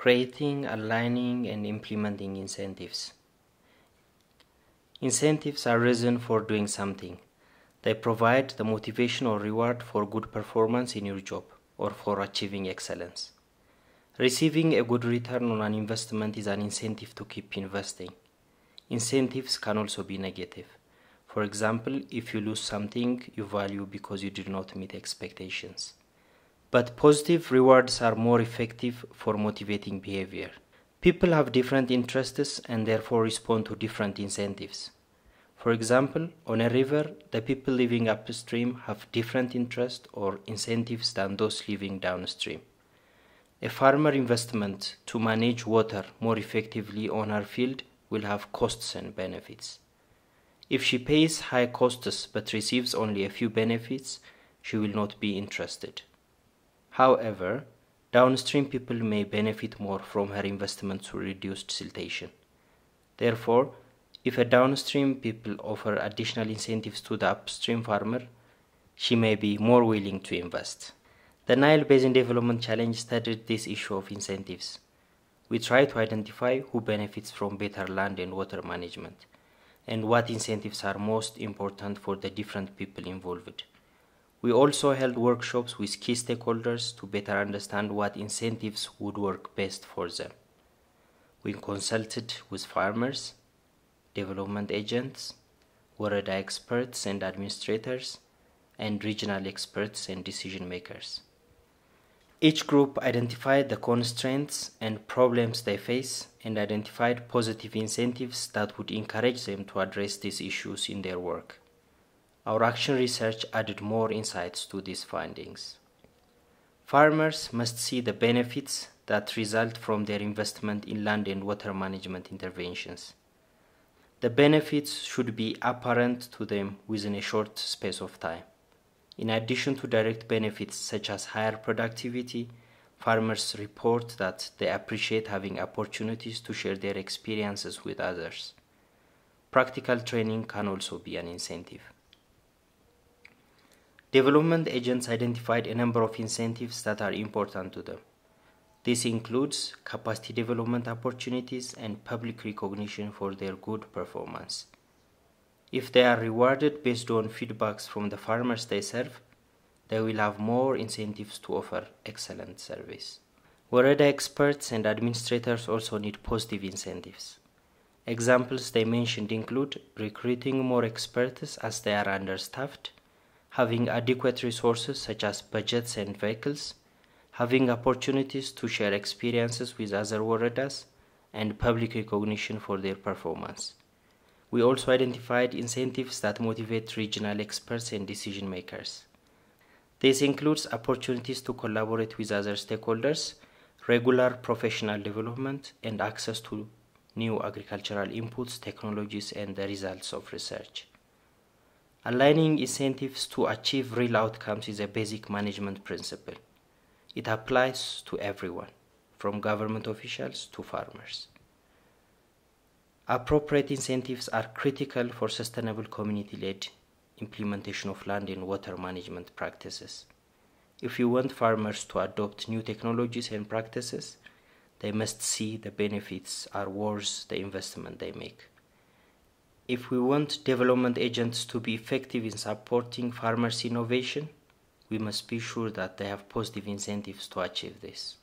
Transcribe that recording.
creating, aligning, and implementing incentives. Incentives are reason for doing something. They provide the motivation or reward for good performance in your job or for achieving excellence. Receiving a good return on an investment is an incentive to keep investing. Incentives can also be negative. For example, if you lose something you value because you did not meet expectations but positive rewards are more effective for motivating behavior. People have different interests and therefore respond to different incentives. For example, on a river, the people living upstream have different interests or incentives than those living downstream. A farmer investment to manage water more effectively on her field will have costs and benefits. If she pays high costs but receives only a few benefits, she will not be interested. However, downstream people may benefit more from her investment to reduced siltation. Therefore, if a downstream people offer additional incentives to the upstream farmer, she may be more willing to invest. The Nile Basin Development Challenge studied this issue of incentives. We try to identify who benefits from better land and water management and what incentives are most important for the different people involved. We also held workshops with key stakeholders to better understand what incentives would work best for them. We consulted with farmers, development agents, Woreda experts and administrators, and regional experts and decision makers. Each group identified the constraints and problems they face and identified positive incentives that would encourage them to address these issues in their work. Our action research added more insights to these findings. Farmers must see the benefits that result from their investment in land and water management interventions. The benefits should be apparent to them within a short space of time. In addition to direct benefits such as higher productivity, farmers report that they appreciate having opportunities to share their experiences with others. Practical training can also be an incentive. Development agents identified a number of incentives that are important to them. This includes capacity development opportunities and public recognition for their good performance. If they are rewarded based on feedbacks from the farmers they serve, they will have more incentives to offer excellent service. Woreda experts and administrators also need positive incentives. Examples they mentioned include recruiting more experts as they are understaffed, having adequate resources such as budgets and vehicles, having opportunities to share experiences with other woradas, and public recognition for their performance. We also identified incentives that motivate regional experts and decision makers. This includes opportunities to collaborate with other stakeholders, regular professional development, and access to new agricultural inputs, technologies, and the results of research. Aligning incentives to achieve real outcomes is a basic management principle. It applies to everyone, from government officials to farmers. Appropriate incentives are critical for sustainable community led implementation of land and water management practices. If you want farmers to adopt new technologies and practices, they must see the benefits are worth the investment they make. If we want development agents to be effective in supporting farmers' innovation, we must be sure that they have positive incentives to achieve this.